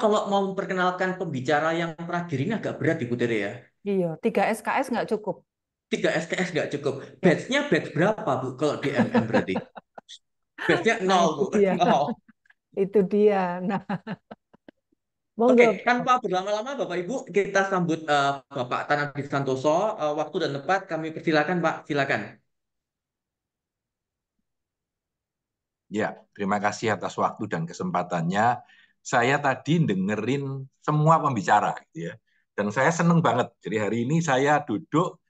kalau mau memperkenalkan pembicara yang terakhir ini agak berat Ibu Tere ya. Iya, tiga SKS nggak cukup. Tiga SKS nggak cukup. Iya. Batch-nya batch berapa Bu kalau di MM berarti? Batch-nya nah, nol, Bu. Iya. Itu dia. Nah. Oke, okay, tanpa berlama-lama Bapak Ibu, kita sambut uh, Bapak Tanadi Santoso. Uh, waktu dan tempat kami persilakan Pak, silakan. Ya, terima kasih atas waktu dan kesempatannya saya tadi dengerin semua pembicara gitu ya. Dan saya seneng banget. Jadi hari ini saya duduk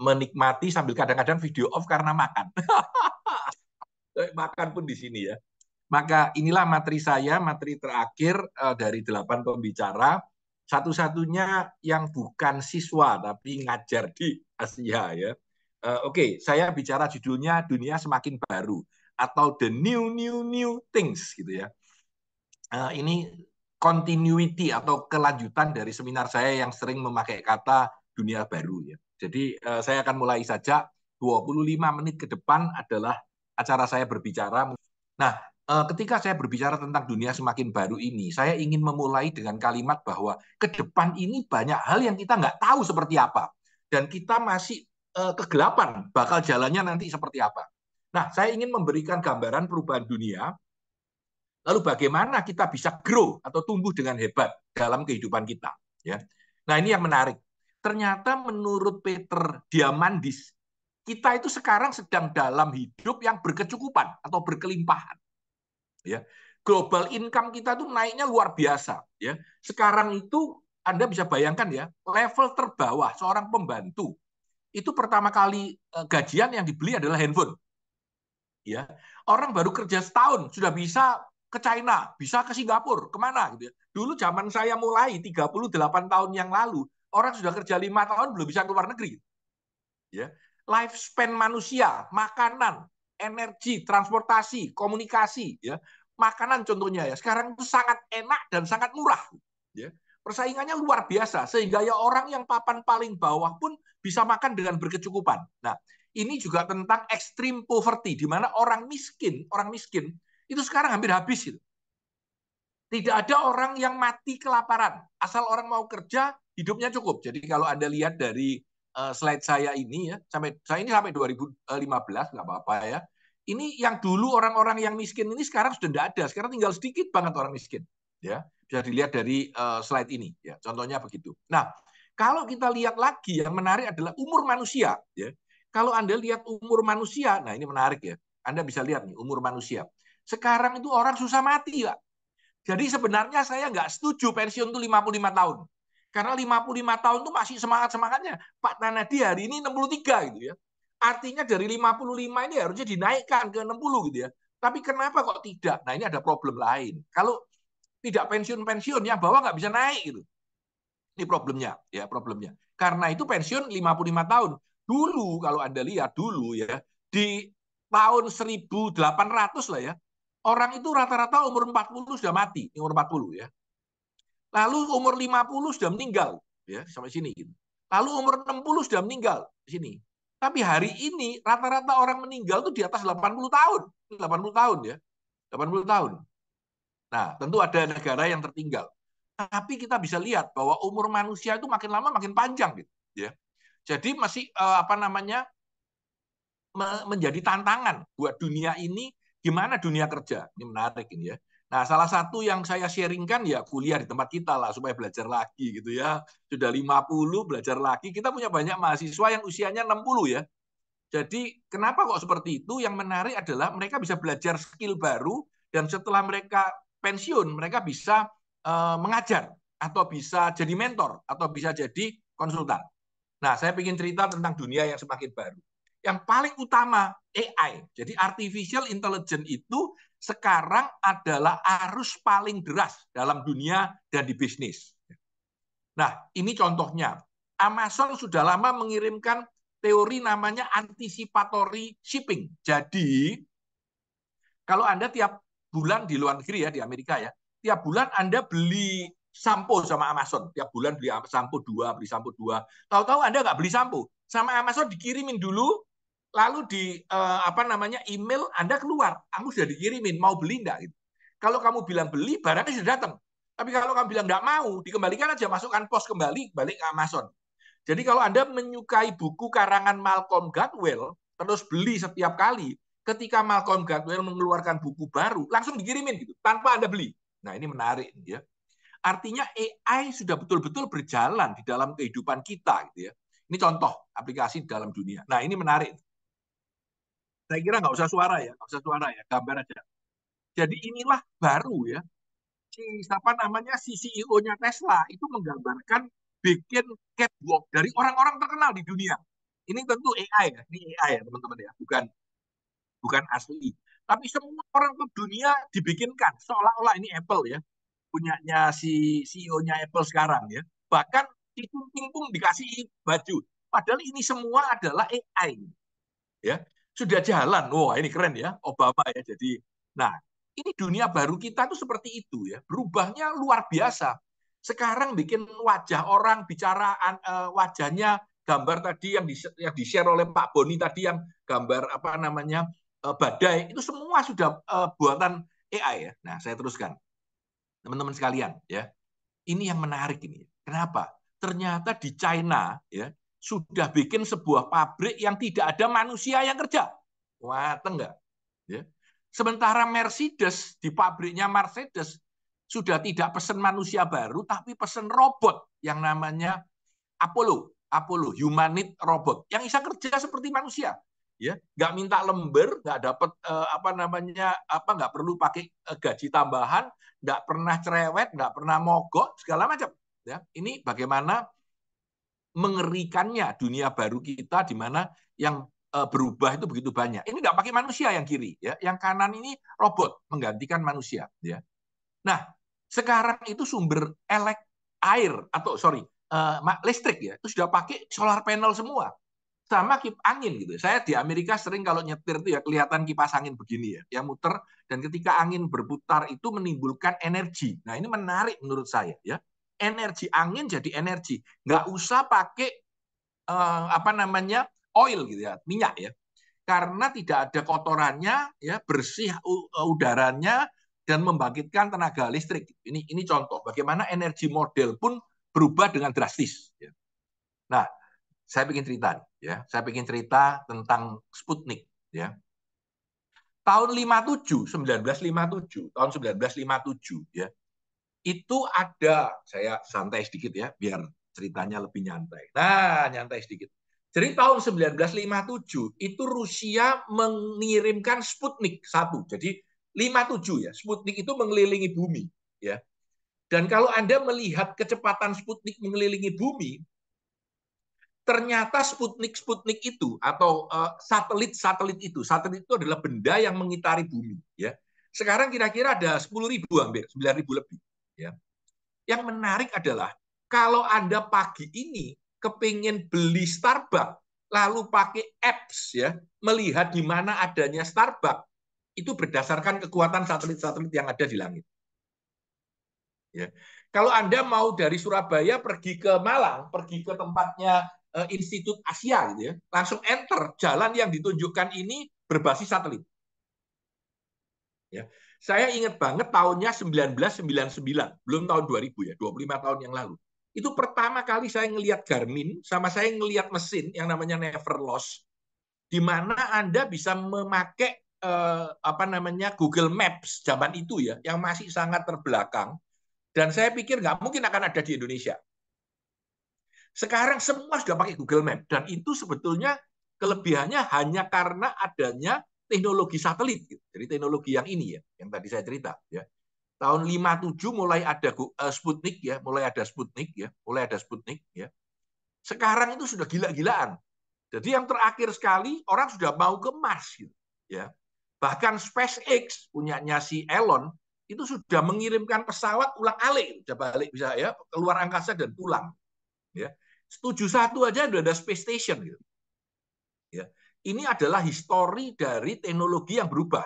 menikmati sambil kadang-kadang video off karena makan. makan pun di sini ya. Maka inilah materi saya, materi terakhir eh, dari delapan pembicara. Satu-satunya yang bukan siswa tapi ngajar di Asia ya. Uh, Oke, okay, saya bicara judulnya dunia semakin baru atau the new new new things gitu ya uh, ini continuity atau kelanjutan dari seminar saya yang sering memakai kata dunia baru ya. Jadi uh, saya akan mulai saja 25 menit ke depan adalah acara saya berbicara. Nah, eh, ketika saya berbicara tentang dunia semakin baru ini, saya ingin memulai dengan kalimat bahwa ke depan ini banyak hal yang kita nggak tahu seperti apa dan kita masih kegelapan bakal jalannya nanti seperti apa. Nah, saya ingin memberikan gambaran perubahan dunia Lalu bagaimana kita bisa grow atau tumbuh dengan hebat dalam kehidupan kita? Ya. Nah ini yang menarik. Ternyata menurut Peter Diamandis, kita itu sekarang sedang dalam hidup yang berkecukupan atau berkelimpahan. Ya. Global income kita itu naiknya luar biasa. Ya. Sekarang itu Anda bisa bayangkan ya, level terbawah seorang pembantu itu pertama kali eh, gajian yang dibeli adalah handphone. Ya, orang baru kerja setahun sudah bisa ke China, bisa ke Singapura, kemana gitu ya. Dulu zaman saya mulai 38 tahun yang lalu, orang sudah kerja lima tahun belum bisa keluar negeri. Ya. Lifespan manusia, makanan, energi, transportasi, komunikasi, ya. Makanan contohnya ya, sekarang itu sangat enak dan sangat murah. Ya. Persaingannya luar biasa, sehingga ya orang yang papan paling bawah pun bisa makan dengan berkecukupan. Nah, ini juga tentang extreme poverty, di mana orang miskin, orang miskin itu sekarang hampir habis itu. Tidak ada orang yang mati kelaparan. Asal orang mau kerja, hidupnya cukup. Jadi kalau Anda lihat dari eh, slide saya ini ya, sampai saya ini sampai 2015 eh, nggak apa-apa ya. Ini yang dulu orang-orang yang miskin ini sekarang sudah tidak ada. Sekarang tinggal sedikit banget orang miskin, ya. Bisa dilihat dari eh, slide ini ya. Contohnya begitu. Nah, kalau kita lihat lagi yang menarik adalah umur manusia, ya. Kalau Anda lihat umur manusia, nah ini menarik ya. Anda bisa lihat nih umur manusia. Sekarang itu orang susah mati, Pak. Jadi sebenarnya saya nggak setuju pensiun itu 55 tahun. Karena 55 tahun itu masih semangat-semangatnya. Pak Tanadi hari ini 63 gitu ya. Artinya dari 55 ini harusnya dinaikkan ke 60 gitu ya. Tapi kenapa kok tidak? Nah ini ada problem lain. Kalau tidak pensiun-pensiun ya bawah nggak bisa naik gitu. Ini problemnya, ya problemnya. Karena itu pensiun 55 tahun. Dulu kalau Anda lihat dulu ya, di tahun 1800 lah ya, Orang itu rata-rata umur 40 sudah mati, umur 40 ya. Lalu umur 50 sudah meninggal, ya, sampai sini gitu. Lalu umur 60 sudah meninggal sini. Tapi hari ini rata-rata orang meninggal itu di atas 80 tahun. 80 tahun ya. 80 tahun. Nah, tentu ada negara yang tertinggal. Tapi kita bisa lihat bahwa umur manusia itu makin lama makin panjang gitu, ya. Jadi masih eh, apa namanya menjadi tantangan buat dunia ini gimana dunia kerja? Ini menarik ini ya. Nah, salah satu yang saya sharingkan ya kuliah di tempat kita lah supaya belajar lagi gitu ya. Sudah 50 belajar lagi. Kita punya banyak mahasiswa yang usianya 60 ya. Jadi, kenapa kok seperti itu? Yang menarik adalah mereka bisa belajar skill baru dan setelah mereka pensiun, mereka bisa eh, mengajar atau bisa jadi mentor atau bisa jadi konsultan. Nah, saya ingin cerita tentang dunia yang semakin baru yang paling utama AI. Jadi artificial intelligence itu sekarang adalah arus paling deras dalam dunia dan di bisnis. Nah, ini contohnya. Amazon sudah lama mengirimkan teori namanya anticipatory shipping. Jadi, kalau Anda tiap bulan di luar negeri ya, di Amerika ya, tiap bulan Anda beli sampo sama Amazon. Tiap bulan beli sampo dua, beli sampo dua. Tahu-tahu Anda nggak beli sampo. Sama Amazon dikirimin dulu lalu di eh, apa namanya email Anda keluar, kamu sudah dikirimin mau beli enggak gitu. Kalau kamu bilang beli, barangnya sudah datang. Tapi kalau kamu bilang enggak mau, dikembalikan aja masukkan pos kembali balik ke Amazon. Jadi kalau Anda menyukai buku karangan Malcolm Gladwell, terus beli setiap kali, ketika Malcolm Gladwell mengeluarkan buku baru, langsung dikirimin gitu tanpa Anda beli. Nah, ini menarik gitu ya. Artinya AI sudah betul-betul berjalan di dalam kehidupan kita gitu ya. Ini contoh aplikasi dalam dunia. Nah, ini menarik saya kira nggak usah suara ya, nggak usah suara ya, gambar aja. Jadi inilah baru ya, si siapa namanya si CEO-nya Tesla itu menggambarkan bikin catwalk dari orang-orang terkenal di dunia. Ini tentu AI ya, ini AI ya teman-teman ya, bukan bukan asli. Tapi semua orang ke dunia dibikinkan seolah-olah ini Apple ya, punyanya si CEO-nya Apple sekarang ya. Bahkan si pung dikasih baju. Padahal ini semua adalah AI. Ya sudah jalan. Wah, ini keren ya, Obama ya. Jadi, nah, ini dunia baru kita tuh seperti itu ya. Berubahnya luar biasa. Sekarang bikin wajah orang bicara eh, wajahnya gambar tadi yang di yang di-share oleh Pak Boni tadi yang gambar apa namanya eh, badai itu semua sudah eh, buatan AI ya. Nah, saya teruskan. Teman-teman sekalian ya. Ini yang menarik ini. Kenapa? Ternyata di China ya, sudah bikin sebuah pabrik yang tidak ada manusia yang kerja. Wah, enggak. Ya. Sementara Mercedes di pabriknya Mercedes sudah tidak pesan manusia baru, tapi pesan robot yang namanya Apollo, Apollo humanit robot yang bisa kerja seperti manusia. Ya, nggak minta lembur, nggak dapat eh, apa namanya apa nggak perlu pakai eh, gaji tambahan, nggak pernah cerewet, nggak pernah mogok segala macam. Ya, ini bagaimana mengerikannya dunia baru kita di mana yang eh, berubah itu begitu banyak. Ini nggak pakai manusia yang kiri, ya, yang kanan ini robot menggantikan manusia. Ya. Nah, sekarang itu sumber elek air atau sorry uh, listrik ya itu sudah pakai solar panel semua sama kip angin gitu. Saya di Amerika sering kalau nyetir itu ya kelihatan kipas angin begini ya, yang muter dan ketika angin berputar itu menimbulkan energi. Nah, ini menarik menurut saya ya energi angin jadi energi. Nggak usah pakai eh, apa namanya oil gitu ya, minyak ya. Karena tidak ada kotorannya, ya bersih eh, udaranya dan membangkitkan tenaga listrik. Ini ini contoh bagaimana energi model pun berubah dengan drastis. Ya. Nah, saya bikin cerita ya. Saya bikin cerita tentang Sputnik, ya. Tahun 57, 1957, tahun 1957, ya itu ada saya santai sedikit ya biar ceritanya lebih nyantai. Nah, nyantai sedikit. Jadi tahun 1957 itu Rusia mengirimkan Sputnik 1. Jadi 57 ya, Sputnik itu mengelilingi bumi ya. Dan kalau Anda melihat kecepatan Sputnik mengelilingi bumi, ternyata Sputnik-Sputnik itu atau eh, satelit-satelit uh, itu, satelit itu adalah benda yang mengitari bumi ya. Sekarang kira-kira ada 10.000 hampir, 9.000 lebih. Ya. Yang menarik adalah kalau Anda pagi ini kepingin beli Starbucks, lalu pakai apps ya, melihat di mana adanya Starbucks, itu berdasarkan kekuatan satelit-satelit yang ada di langit. Ya. Kalau Anda mau dari Surabaya pergi ke Malang, pergi ke tempatnya eh, Institut Asia gitu ya, langsung enter jalan yang ditunjukkan ini berbasis satelit. Ya. Saya ingat banget tahunnya 1999, belum tahun 2000 ya, 25 tahun yang lalu. Itu pertama kali saya ngelihat Garmin sama saya ngelihat mesin yang namanya Neverloss di mana Anda bisa memakai eh, apa namanya Google Maps zaman itu ya, yang masih sangat terbelakang. Dan saya pikir nggak mungkin akan ada di Indonesia. Sekarang semua sudah pakai Google Map dan itu sebetulnya kelebihannya hanya karena adanya teknologi satelit. Gitu. Jadi teknologi yang ini ya, yang tadi saya cerita. Ya. Tahun 57 mulai ada eh, Sputnik ya, mulai ada Sputnik ya, mulai ada Sputnik ya. Sekarang itu sudah gila-gilaan. Jadi yang terakhir sekali orang sudah mau ke Mars gitu, ya. Bahkan SpaceX punya si Elon itu sudah mengirimkan pesawat ulang-alik, sudah balik bisa ya, keluar angkasa dan pulang. Ya. Setuju satu aja sudah ada space station gitu. Ya ini adalah histori dari teknologi yang berubah.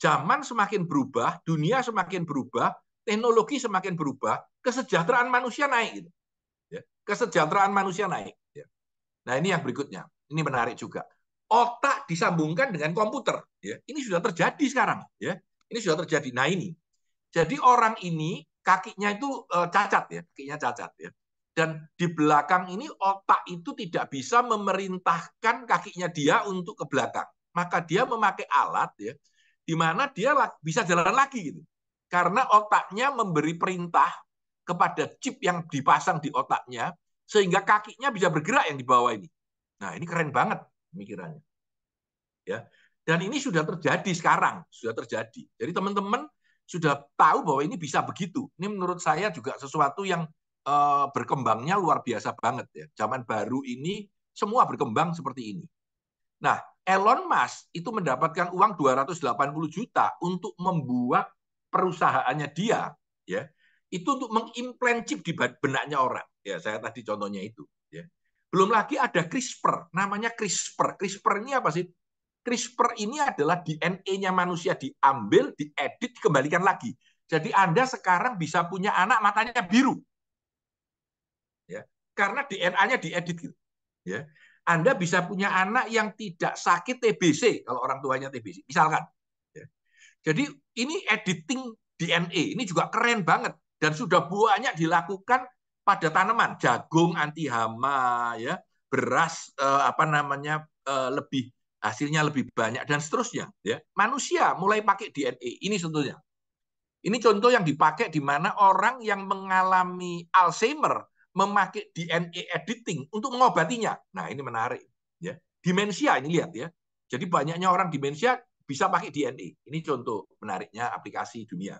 Zaman semakin berubah, dunia semakin berubah, teknologi semakin berubah, kesejahteraan manusia naik. Gitu. Ya, kesejahteraan manusia naik. Ya. Nah ini yang berikutnya, ini menarik juga. Otak disambungkan dengan komputer. Ya. Ini sudah terjadi sekarang. Ini sudah terjadi. Nah ini, jadi orang ini kakinya itu eh, cacat ya, kakinya cacat ya. Dan di belakang ini otak itu tidak bisa memerintahkan kakinya dia untuk ke belakang. Maka dia memakai alat ya, di mana dia bisa jalan lagi gitu. Karena otaknya memberi perintah kepada chip yang dipasang di otaknya sehingga kakinya bisa bergerak yang di bawah ini. Nah, ini keren banget pemikirannya. Ya. Dan ini sudah terjadi sekarang, sudah terjadi. Jadi teman-teman sudah tahu bahwa ini bisa begitu. Ini menurut saya juga sesuatu yang Eh, berkembangnya luar biasa banget ya. Zaman baru ini semua berkembang seperti ini. Nah, Elon Musk itu mendapatkan uang 280 juta untuk membuat perusahaannya dia ya. Itu untuk mengimplant chip di benaknya orang. Ya, saya tadi contohnya itu ya. Belum lagi ada CRISPR, namanya CRISPR. CRISPR ini apa sih? CRISPR ini adalah DNA-nya manusia diambil, diedit, dikembalikan lagi. Jadi Anda sekarang bisa punya anak matanya biru karena DNA-nya diedit gitu. Ya. Anda bisa punya anak yang tidak sakit TBC kalau orang tuanya TBC, misalkan. Ya. Jadi ini editing DNA ini juga keren banget dan sudah banyak dilakukan pada tanaman, jagung anti hama, ya, beras eh, apa namanya eh, lebih hasilnya lebih banyak dan seterusnya ya manusia mulai pakai DNA ini contohnya ini contoh yang dipakai di mana orang yang mengalami Alzheimer memakai DNA editing untuk mengobatinya. Nah, ini menarik ya. Demensia ini lihat ya. Jadi banyaknya orang demensia bisa pakai DNA. Ini contoh menariknya aplikasi dunia.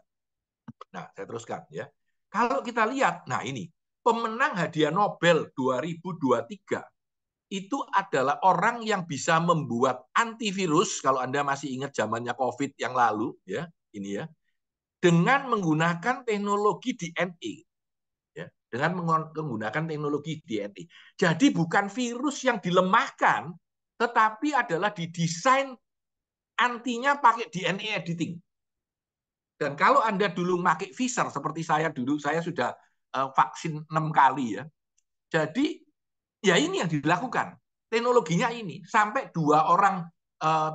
Nah, saya teruskan ya. Kalau kita lihat, nah ini pemenang hadiah Nobel 2023 itu adalah orang yang bisa membuat antivirus kalau Anda masih ingat zamannya Covid yang lalu ya, ini ya. Dengan menggunakan teknologi DNA dengan menggunakan teknologi DNA. Jadi bukan virus yang dilemahkan, tetapi adalah didesain antinya pakai DNA editing. Dan kalau Anda dulu pakai Pfizer, seperti saya dulu, saya sudah eh, vaksin enam kali ya. Jadi ya ini yang dilakukan. Teknologinya ini. Sampai dua orang eh,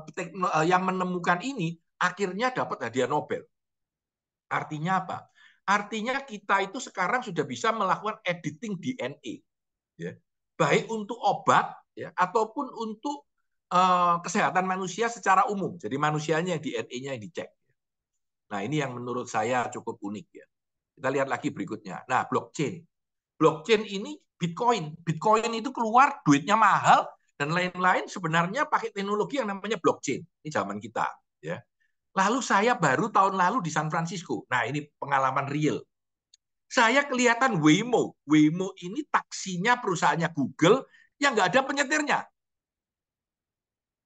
eh, yang menemukan ini akhirnya dapat hadiah Nobel. Artinya apa? Artinya kita itu sekarang sudah bisa melakukan editing DNA, ya. baik untuk obat ya, ataupun untuk uh, kesehatan manusia secara umum. Jadi manusianya DNA-nya yang dicek. Nah ini yang menurut saya cukup unik ya. Kita lihat lagi berikutnya. Nah blockchain, blockchain ini Bitcoin. Bitcoin itu keluar duitnya mahal dan lain-lain sebenarnya pakai teknologi yang namanya blockchain. Ini zaman kita ya. Lalu saya baru tahun lalu di San Francisco. Nah, ini pengalaman real. Saya kelihatan Waymo. Waymo ini taksinya perusahaannya Google yang nggak ada penyetirnya.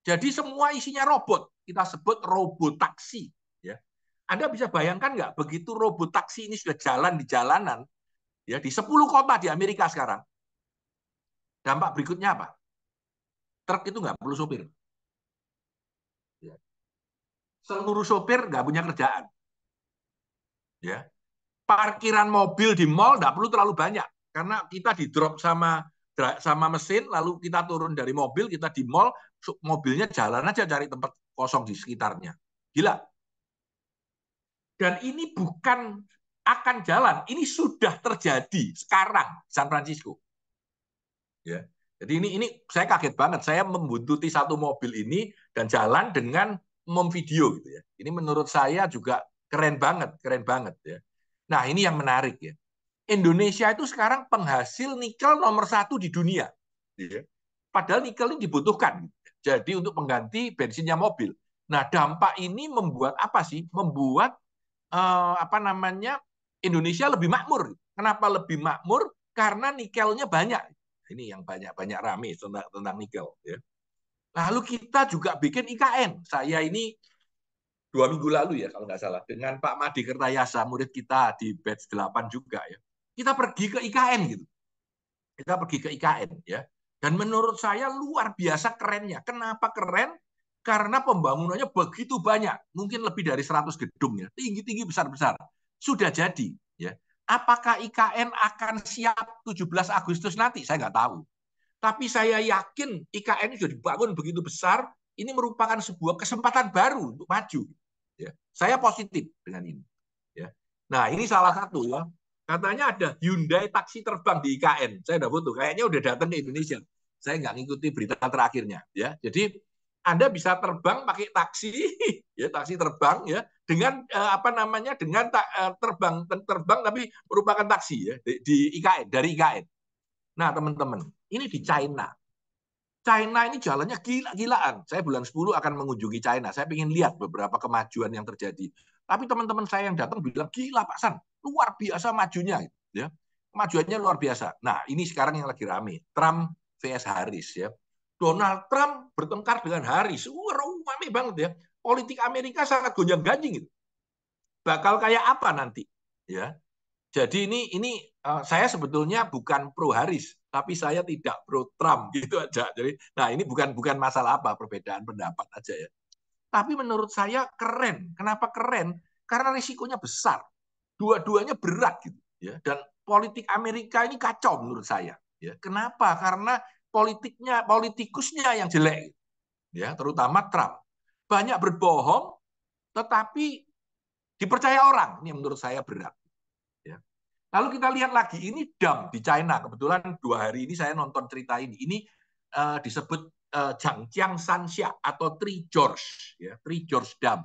Jadi semua isinya robot. Kita sebut robot taksi. Ya. Anda bisa bayangkan nggak begitu robot taksi ini sudah jalan di jalanan, ya di 10 kota di Amerika sekarang, dampak berikutnya apa? Truk itu nggak perlu sopir seluruh sopir nggak punya kerjaan. Ya. Parkiran mobil di mall nggak perlu terlalu banyak karena kita di drop sama sama mesin lalu kita turun dari mobil kita di mall mobilnya jalan aja cari tempat kosong di sekitarnya. Gila. Dan ini bukan akan jalan, ini sudah terjadi sekarang San Francisco. Ya. Jadi ini ini saya kaget banget. Saya membuntuti satu mobil ini dan jalan dengan memvideo gitu ya. Ini menurut saya juga keren banget, keren banget ya. Nah ini yang menarik ya. Indonesia itu sekarang penghasil nikel nomor satu di dunia. Gitu ya. Padahal nikel ini dibutuhkan. Gitu ya. Jadi untuk mengganti bensinnya mobil. Nah dampak ini membuat apa sih? Membuat eh, apa namanya Indonesia lebih makmur. Kenapa lebih makmur? Karena nikelnya banyak. Ini yang banyak-banyak rame tentang, tentang nikel. Ya. Lalu kita juga bikin IKN. Saya ini dua minggu lalu ya kalau nggak salah dengan Pak Madi Kertayasa murid kita di batch 8 juga ya kita pergi ke IKN gitu kita pergi ke IKN ya dan menurut saya luar biasa kerennya kenapa keren karena pembangunannya begitu banyak mungkin lebih dari 100 gedung ya tinggi-tinggi besar-besar sudah jadi ya apakah IKN akan siap 17 Agustus nanti saya nggak tahu tapi saya yakin IKN sudah dibangun begitu besar, ini merupakan sebuah kesempatan baru untuk maju. Ya. Saya positif dengan ini. Ya. Nah, ini salah satu ya. Katanya ada Hyundai taksi terbang di IKN. Saya udah butuh. Kayaknya udah datang ke Indonesia. Saya nggak ngikuti berita terakhirnya. Ya, jadi Anda bisa terbang pakai taksi, ya taksi terbang ya dengan eh, apa namanya dengan ta, eh, terbang terbang tapi merupakan taksi ya di, di IKN dari IKN Nah, teman-teman, ini di China. China ini jalannya gila-gilaan. Saya bulan 10 akan mengunjungi China. Saya ingin lihat beberapa kemajuan yang terjadi. Tapi teman-teman saya yang datang bilang, gila Pak San, luar biasa majunya. Ya. Kemajuannya luar biasa. Nah, ini sekarang yang lagi rame. Trump vs Harris. ya. Donald Trump bertengkar dengan Harris. wow rame banget ya. Politik Amerika sangat gonjang-ganjing. Gitu. Bakal kayak apa nanti? ya jadi ini ini uh, saya sebetulnya bukan pro Haris, tapi saya tidak pro Trump gitu aja. Jadi nah ini bukan bukan masalah apa perbedaan pendapat aja ya. Tapi menurut saya keren. Kenapa keren? Karena risikonya besar. Dua-duanya berat gitu ya. Dan politik Amerika ini kacau menurut saya. Ya, kenapa? Karena politiknya politikusnya yang jelek. Ya, terutama Trump. Banyak berbohong tetapi dipercaya orang. Ini menurut saya berat Lalu kita lihat lagi ini dam di China. Kebetulan dua hari ini saya nonton cerita ini. Ini uh, disebut uh, eh, Jiangjiang Sanxia atau Three George, ya, Three George Dam.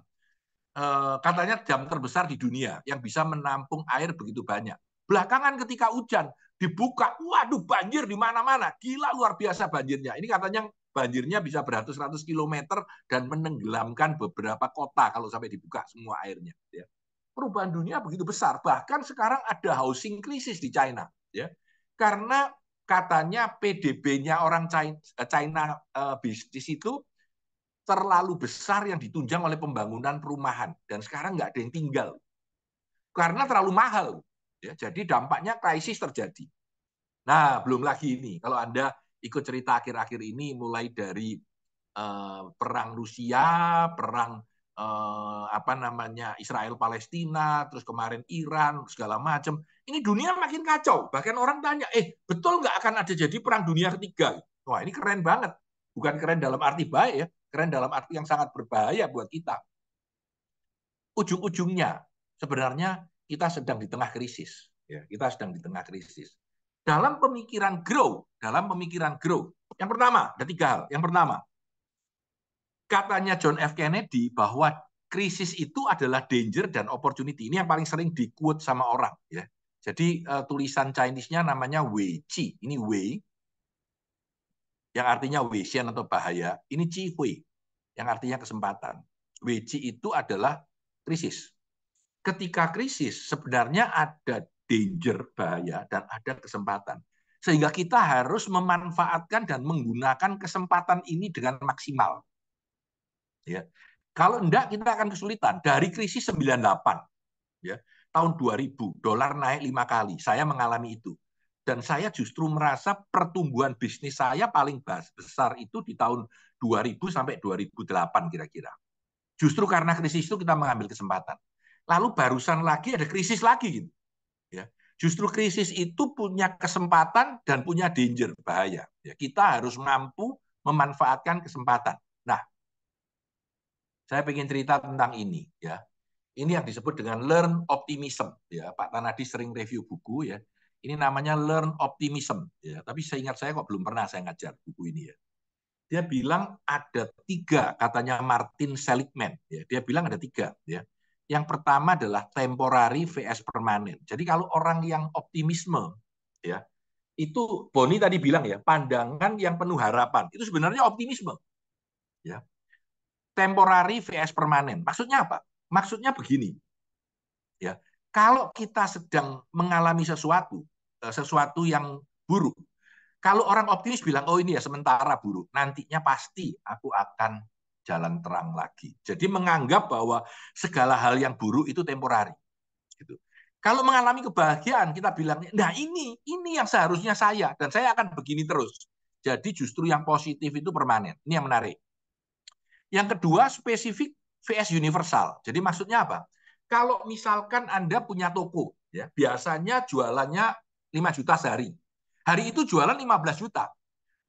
Uh, eh, katanya dam terbesar di dunia yang bisa menampung air begitu banyak. Belakangan ketika hujan dibuka, waduh banjir di mana-mana, gila luar biasa banjirnya. Ini katanya banjirnya bisa beratus-ratus kilometer dan menenggelamkan beberapa kota kalau sampai dibuka semua airnya. Ya perubahan dunia begitu besar. Bahkan sekarang ada housing krisis di China, ya. Karena katanya PDB-nya orang China, eh, China uh, bisnis itu terlalu besar yang ditunjang oleh pembangunan perumahan dan sekarang nggak ada yang tinggal karena terlalu mahal. Ya, jadi dampaknya krisis terjadi. Nah, belum lagi ini kalau anda ikut cerita akhir-akhir ini mulai dari uh, perang Rusia, perang eh, apa namanya Israel Palestina, terus kemarin Iran segala macam. Ini dunia makin kacau. Bahkan orang tanya, eh betul nggak akan ada jadi perang dunia ketiga? Wah ini keren banget. Bukan keren dalam arti baik ya, keren dalam arti yang sangat berbahaya buat kita. Ujung-ujungnya sebenarnya kita sedang di tengah krisis. Ya, kita sedang di tengah krisis. Dalam pemikiran grow, dalam pemikiran grow, yang pertama ada tiga hal. Yang pertama, katanya John F. Kennedy bahwa krisis itu adalah danger dan opportunity. Ini yang paling sering dikut sama orang. Ya. Jadi uh, tulisan Chinese-nya namanya Wei Qi. Ini Wei, yang artinya Weixian atau bahaya. Ini Qi Hui, yang artinya kesempatan. Wei Qi itu adalah krisis. Ketika krisis, sebenarnya ada danger, bahaya, dan ada kesempatan. Sehingga kita harus memanfaatkan dan menggunakan kesempatan ini dengan maksimal. Ya. Kalau enggak kita akan kesulitan. Dari krisis 98, ya, tahun 2000, dolar naik lima kali. Saya mengalami itu. Dan saya justru merasa pertumbuhan bisnis saya paling besar itu di tahun 2000 sampai 2008 kira-kira. Justru karena krisis itu kita mengambil kesempatan. Lalu barusan lagi ada krisis lagi gitu. Ya. Justru krisis itu punya kesempatan dan punya danger, bahaya. Ya, kita harus mampu memanfaatkan kesempatan. Saya ingin cerita tentang ini ya. Ini yang disebut dengan learn optimism ya. Pak Tanadi sering review buku ya. Ini namanya learn optimism ya. Tapi saya ingat saya kok belum pernah saya ngajar buku ini ya. Dia bilang ada tiga katanya Martin Seligman ya. Dia bilang ada tiga ya. Yang pertama adalah temporary vs permanen. Jadi kalau orang yang optimisme ya itu Boni tadi bilang ya pandangan yang penuh harapan itu sebenarnya optimisme ya temporary VS permanen. Maksudnya apa? Maksudnya begini. Ya, kalau kita sedang mengalami sesuatu, eh, sesuatu yang buruk, kalau orang optimis bilang, oh ini ya sementara buruk, nantinya pasti aku akan jalan terang lagi. Jadi menganggap bahwa segala hal yang buruk itu temporary. Gitu. Kalau mengalami kebahagiaan, kita bilang, nah ini, ini yang seharusnya saya, dan saya akan begini terus. Jadi justru yang positif itu permanen. Ini yang menarik. Yang kedua, spesifik VS universal. Jadi maksudnya apa? Kalau misalkan Anda punya toko, ya biasanya jualannya 5 juta sehari. Hari itu jualan 15 juta.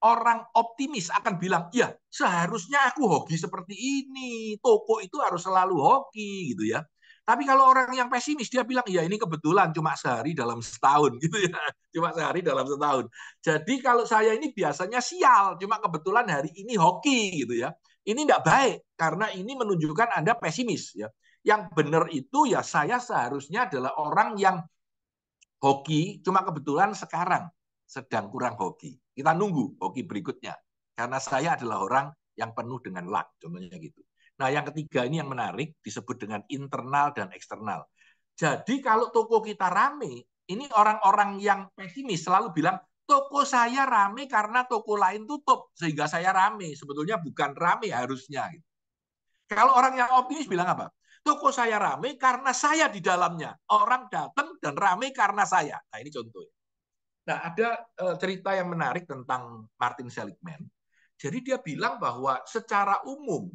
Orang optimis akan bilang, iya seharusnya aku hoki seperti ini. Toko itu harus selalu hoki gitu ya. Tapi kalau orang yang pesimis dia bilang ya ini kebetulan cuma sehari dalam setahun gitu ya. Cuma sehari dalam setahun. Jadi kalau saya ini biasanya sial, cuma kebetulan hari ini hoki gitu ya ini tidak baik karena ini menunjukkan Anda pesimis ya. Yang benar itu ya saya seharusnya adalah orang yang hoki, cuma kebetulan sekarang sedang kurang hoki. Kita nunggu hoki berikutnya. Karena saya adalah orang yang penuh dengan luck, contohnya gitu. Nah, yang ketiga ini yang menarik disebut dengan internal dan eksternal. Jadi kalau toko kita rame, ini orang-orang yang pesimis selalu bilang, toko saya rame karena toko lain tutup sehingga saya rame. Sebetulnya bukan rame harusnya. Gitu. Kalau orang yang optimis bilang apa? Toko saya rame karena saya di dalamnya. Orang datang dan rame karena saya. Nah ini contoh. Nah ada eh, cerita yang menarik tentang Martin Seligman. Jadi dia bilang bahwa secara umum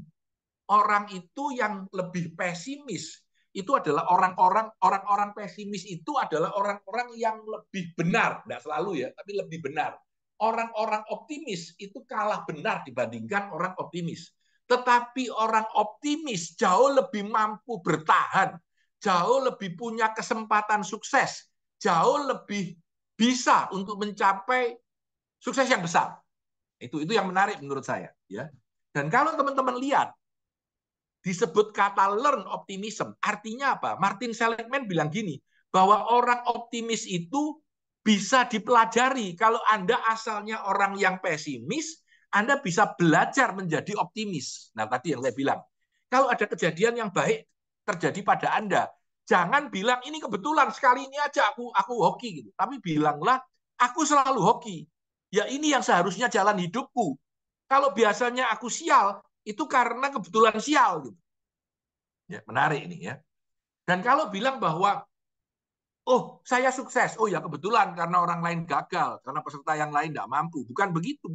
orang itu yang lebih pesimis itu adalah orang-orang orang-orang pesimis itu adalah orang-orang yang lebih benar, tidak selalu ya, tapi lebih benar. Orang-orang optimis itu kalah benar dibandingkan orang optimis. Tetapi orang optimis jauh lebih mampu bertahan, jauh lebih punya kesempatan sukses, jauh lebih bisa untuk mencapai sukses yang besar. Itu itu yang menarik menurut saya, ya. Dan kalau teman-teman lihat disebut kata learn optimism. Artinya apa? Martin Seligman bilang gini, bahwa orang optimis itu bisa dipelajari. Kalau Anda asalnya orang yang pesimis, Anda bisa belajar menjadi optimis. Nah, tadi yang saya bilang, kalau ada kejadian yang baik terjadi pada Anda, jangan bilang ini kebetulan sekali ini aja aku aku hoki gitu. Tapi bilanglah aku selalu hoki. Ya ini yang seharusnya jalan hidupku. Kalau biasanya aku sial, itu karena kebetulan sial gitu. Ya, menarik ini ya. Dan kalau bilang bahwa oh saya sukses, oh ya kebetulan karena orang lain gagal, karena peserta yang lain tidak mampu, bukan begitu.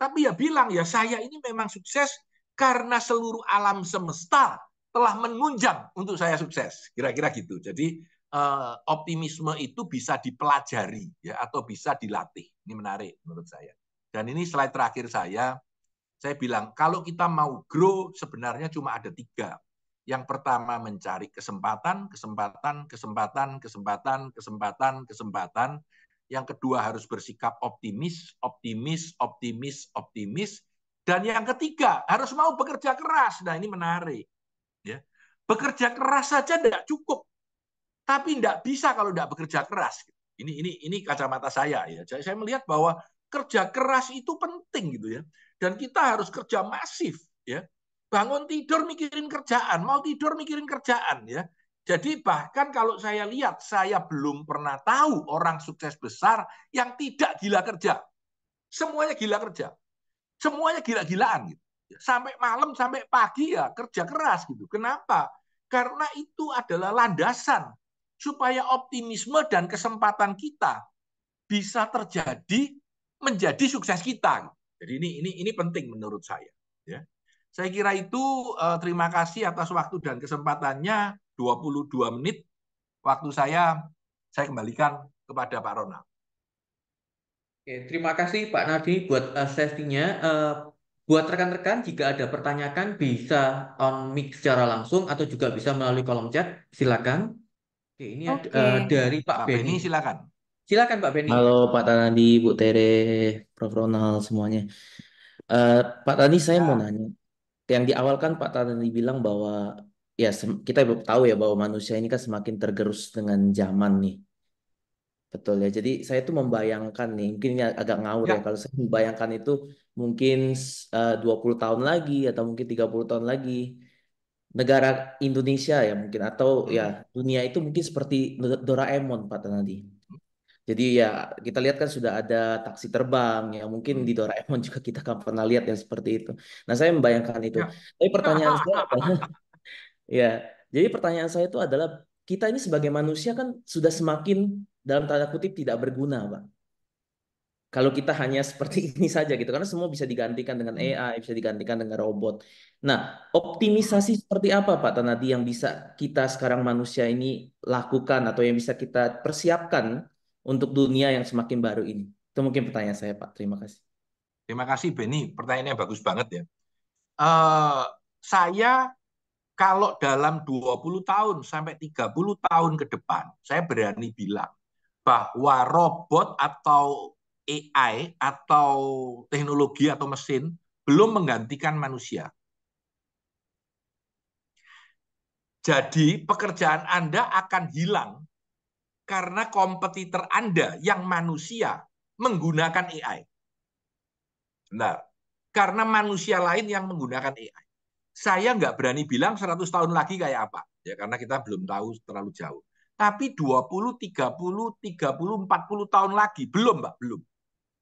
Tapi ya bilang ya saya ini memang sukses karena seluruh alam semesta telah menunjang untuk saya sukses, kira-kira gitu. Jadi eh, optimisme itu bisa dipelajari ya atau bisa dilatih. Ini menarik menurut saya. Dan ini slide terakhir saya saya bilang kalau kita mau grow sebenarnya cuma ada tiga. Yang pertama mencari kesempatan, kesempatan, kesempatan, kesempatan, kesempatan, kesempatan. Yang kedua harus bersikap optimis, optimis, optimis, optimis. Dan yang ketiga harus mau bekerja keras. Nah ini menarik. Ya. Bekerja keras saja tidak cukup, tapi tidak bisa kalau tidak bekerja keras. Ini ini ini kacamata saya ya. Jadi saya melihat bahwa kerja keras itu penting gitu ya dan kita harus kerja masif ya bangun tidur mikirin kerjaan mau tidur mikirin kerjaan ya jadi bahkan kalau saya lihat saya belum pernah tahu orang sukses besar yang tidak gila kerja semuanya gila kerja semuanya gila-gilaan gitu sampai malam sampai pagi ya kerja keras gitu kenapa karena itu adalah landasan supaya optimisme dan kesempatan kita bisa terjadi menjadi sukses kita gitu. Jadi ini ini ini penting menurut saya. Ya. Saya kira itu eh, terima kasih atas waktu dan kesempatannya 22 menit waktu saya saya kembalikan kepada Pak Ronald. Oke, terima kasih Pak Nadi buat uh, eh, sesinya. Uh, eh, buat rekan-rekan jika ada pertanyaan bisa on mic secara langsung atau juga bisa melalui kolom chat, silakan. Oke, ini Oke. ada, uh, eh, dari Pak, Pak Beni. silakan. Silakan Pak Beni. Halo Pak Tanadi, Bu Tere. Prof Ronald semuanya. Uh, Pak Tani saya mau nah. nanya. Yang di awal kan Pak Tani bilang bahwa ya kita tahu ya bahwa manusia ini kan semakin tergerus dengan zaman nih. Betul ya. Jadi saya tuh membayangkan nih, mungkin ini agak ngawur ya. ya kalau saya membayangkan itu mungkin eh, uh, 20 tahun lagi atau mungkin 30 tahun lagi negara Indonesia ya mungkin atau ya, hmm. ya dunia itu mungkin seperti Doraemon Pak Tani. Jadi ya kita lihat kan sudah ada taksi terbang ya mungkin di hmm. Doraemon juga kita kan pernah lihat yang seperti itu. Nah saya membayangkan itu. Ya. Tapi pertanyaan saya apa? ya jadi pertanyaan saya itu adalah kita ini sebagai manusia kan sudah semakin dalam tanda kutip tidak berguna, Pak. Kalau kita hanya seperti ini saja gitu karena semua bisa digantikan dengan hmm. AI, bisa digantikan dengan robot. Nah, optimisasi seperti apa Pak Tanadi yang bisa kita sekarang manusia ini lakukan atau yang bisa kita persiapkan untuk dunia yang semakin baru ini? Itu mungkin pertanyaan saya, Pak. Terima kasih. Terima kasih, Benny. Pertanyaannya bagus banget ya. Uh, saya kalau dalam 20 tahun sampai 30 tahun ke depan, saya berani bilang bahwa robot atau AI atau teknologi atau mesin belum menggantikan manusia. Jadi pekerjaan Anda akan hilang karena kompetitor Anda yang manusia menggunakan AI. Benar. Karena manusia lain yang menggunakan AI. Saya nggak berani bilang 100 tahun lagi kayak apa. ya Karena kita belum tahu terlalu jauh. Tapi 20, 30, 30, 40 tahun lagi. Belum, Mbak. Belum.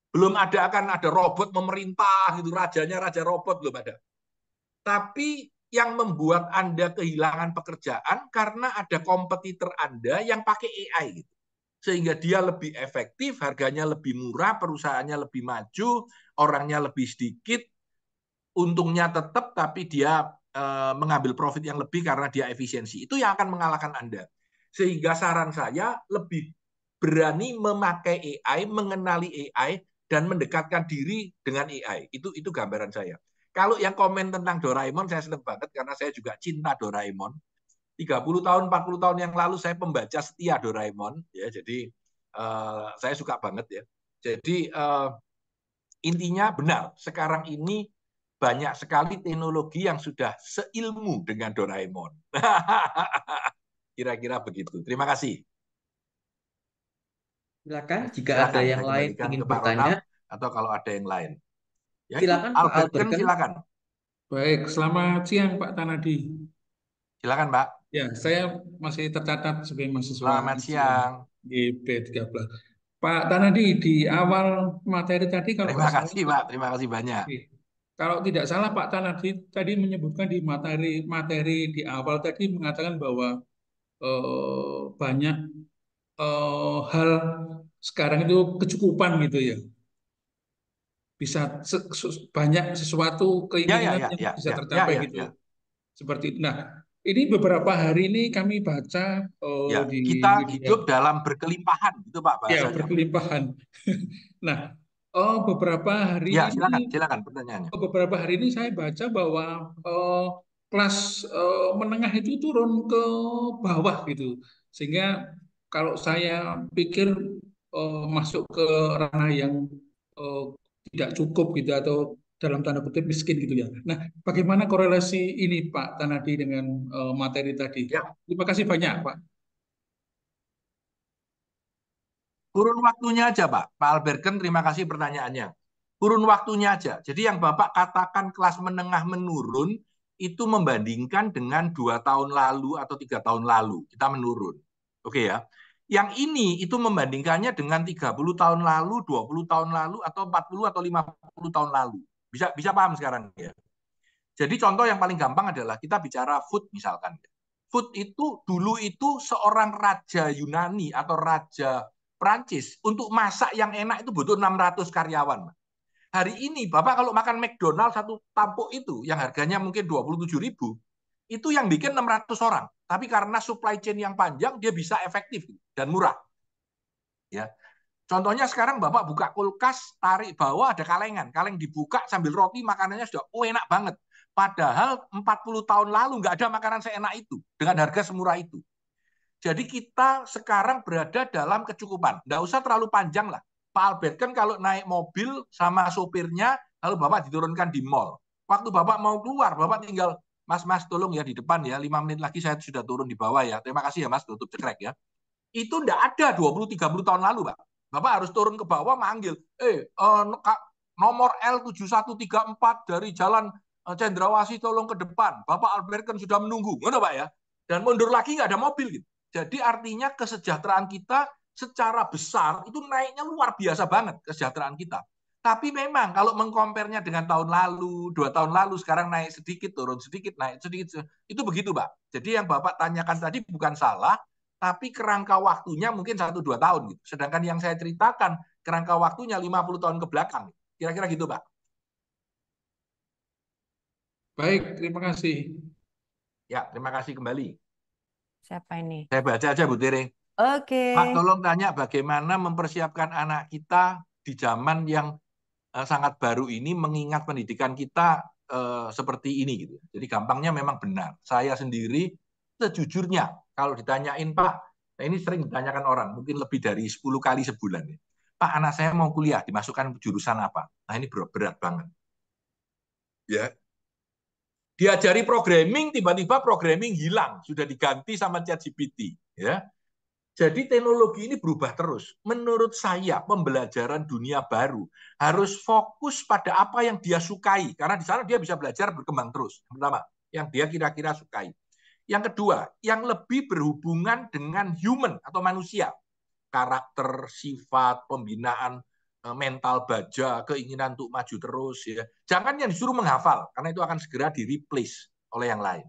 Belum ada akan ada robot memerintah gitu. Rajanya raja robot belum ada. Tapi yang membuat Anda kehilangan pekerjaan karena ada kompetitor Anda yang pakai AI gitu. Sehingga dia lebih efektif, harganya lebih murah, perusahaannya lebih maju, orangnya lebih sedikit, untungnya tetap tapi dia e, mengambil profit yang lebih karena dia efisiensi. Itu yang akan mengalahkan Anda. Sehingga saran saya lebih berani memakai AI, mengenali AI dan mendekatkan diri dengan AI. Itu itu gambaran saya. Kalau yang komen tentang Doraemon, saya senang banget karena saya juga cinta Doraemon. 30 tahun, 40 tahun yang lalu saya pembaca setia Doraemon. ya Jadi uh, saya suka banget ya. Jadi uh, intinya benar, sekarang ini banyak sekali teknologi yang sudah seilmu dengan Doraemon. Kira-kira begitu. Terima kasih. Silakan jika Silakan ada yang lain ingin bertanya atau kalau ada yang lain. Ya, silakan Pak Alberken, silakan. Baik, selamat siang Pak Tanadi. Silakan Pak. Ya, saya masih tercatat sebagai mahasiswa. Selamat siang. di IP13. Pak Tanadi, di awal materi tadi kalau Terima kasih saya, Pak, terima kasih banyak. Kalau tidak salah Pak Tanadi tadi menyebutkan di materi materi di awal tadi mengatakan bahwa eh, banyak eh, hal sekarang itu kecukupan gitu ya bisa se banyak sesuatu keinginan ya, ya, ya, yang ya, bisa ya, tercapai ya, ya, gitu. Ya. Seperti itu. Nah, ini beberapa hari ini kami baca oh, ya, di kita hidup ya. dalam berkelimpahan gitu Pak ya, bahasanya. Ya, berkelimpahan. nah, oh beberapa hari ya, silakan, ini silakan pertanyaannya. Oh, beberapa hari ini saya baca bahwa oh, kelas oh, menengah itu turun ke bawah gitu. Sehingga kalau saya pikir oh, masuk ke ranah yang tidak cukup gitu atau dalam tanda kutip miskin gitu ya. Nah, bagaimana korelasi ini Pak Tanadi dengan uh, materi tadi? Ya. Terima kasih banyak Pak. Kurun waktunya aja Pak. Pak Alberken, terima kasih pertanyaannya. Kurun waktunya aja. Jadi yang Bapak katakan kelas menengah menurun, itu membandingkan dengan dua tahun lalu atau tiga tahun lalu. Kita menurun. Oke ya yang ini itu membandingkannya dengan 30 tahun lalu, 20 tahun lalu atau 40 atau 50 tahun lalu. Bisa bisa paham sekarang ya. Jadi contoh yang paling gampang adalah kita bicara food misalkan. Food itu dulu itu seorang raja Yunani atau raja Prancis untuk masak yang enak itu butuh 600 karyawan. Hari ini Bapak kalau makan McDonald satu tampuk itu yang harganya mungkin 27 ribu, itu yang bikin 600 orang. Tapi karena supply chain yang panjang, dia bisa efektif dan murah. Ya. Contohnya sekarang Bapak buka kulkas, tarik bawah ada kalengan. Kaleng dibuka sambil roti, makanannya sudah oh, enak banget. Padahal 40 tahun lalu nggak ada makanan seenak itu dengan harga semurah itu. Jadi kita sekarang berada dalam kecukupan. Nggak usah terlalu panjang lah. Pak Albert kan kalau naik mobil sama sopirnya, lalu Bapak diturunkan di mall. Waktu Bapak mau keluar, Bapak tinggal Mas, mas tolong ya di depan ya, lima menit lagi saya sudah turun di bawah ya. Terima kasih ya mas, tutup cekrek ya. Itu ndak ada 20-30 tahun lalu, Pak. Bapak harus turun ke bawah manggil, eh, eh nomor L7134 dari jalan eh, Cendrawasi tolong ke depan. Bapak Albert kan sudah menunggu. Mana, Pak ya. Dan mundur lagi nggak ada mobil. Gitu. Jadi artinya kesejahteraan kita secara besar itu naiknya luar biasa banget kesejahteraan kita. Tapi memang kalau mengkompernya dengan tahun lalu, dua tahun lalu sekarang naik sedikit, turun sedikit, naik sedikit, itu begitu, Pak. Jadi yang Bapak tanyakan tadi bukan salah, tapi kerangka waktunya mungkin satu dua tahun. Gitu. Sedangkan yang saya ceritakan, kerangka waktunya 50 tahun ke belakang. Kira-kira gitu, Pak. Baik, terima kasih. Ya, terima kasih kembali. Siapa ini? Saya baca aja, Bu Tere. Oke. Okay. Pak, tolong tanya bagaimana mempersiapkan anak kita di zaman yang Eh, sangat baru ini mengingat pendidikan kita eh, seperti ini gitu. Jadi gampangnya memang benar. Saya sendiri sejujurnya kalau ditanyain Pak, nah ini sering ditanyakan orang, mungkin lebih dari 10 kali sebulan ya. Pak, anak saya mau kuliah, dimasukkan jurusan apa? Nah, ini berat banget. Ya. Diajari programming, tiba-tiba programming hilang, sudah diganti sama ChatGPT, ya. Jadi teknologi ini berubah terus. Menurut saya pembelajaran dunia baru harus fokus pada apa yang dia sukai karena di sana dia bisa belajar berkembang terus. pertama, yang dia kira-kira sukai. Yang kedua, yang lebih berhubungan dengan human atau manusia. Karakter, sifat, pembinaan eh, mental baja, keinginan untuk maju terus ya. Jangan yang disuruh menghafal karena itu akan segera di-replace oleh yang lain.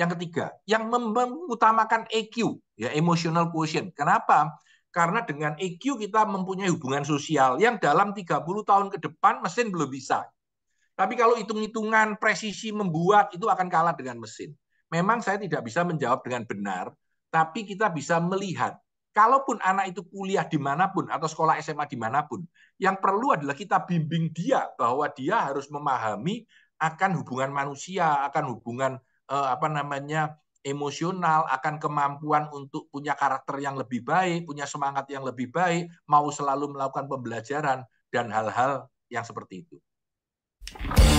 Yang ketiga, yang mengutamakan EQ, ya emotional quotient. Kenapa? Karena dengan EQ kita mempunyai hubungan sosial yang dalam 30 tahun ke depan mesin belum bisa. Tapi kalau hitung-hitungan presisi membuat itu akan kalah dengan mesin. Memang saya tidak bisa menjawab dengan benar, tapi kita bisa melihat kalaupun anak itu kuliah dimanapun atau sekolah SMA dimanapun, yang perlu adalah kita bimbing dia bahwa dia harus memahami akan hubungan manusia, akan hubungan Eh, apa namanya emosional, akan kemampuan untuk punya karakter yang lebih baik, punya semangat yang lebih baik, mau selalu melakukan pembelajaran dan hal-hal yang seperti itu.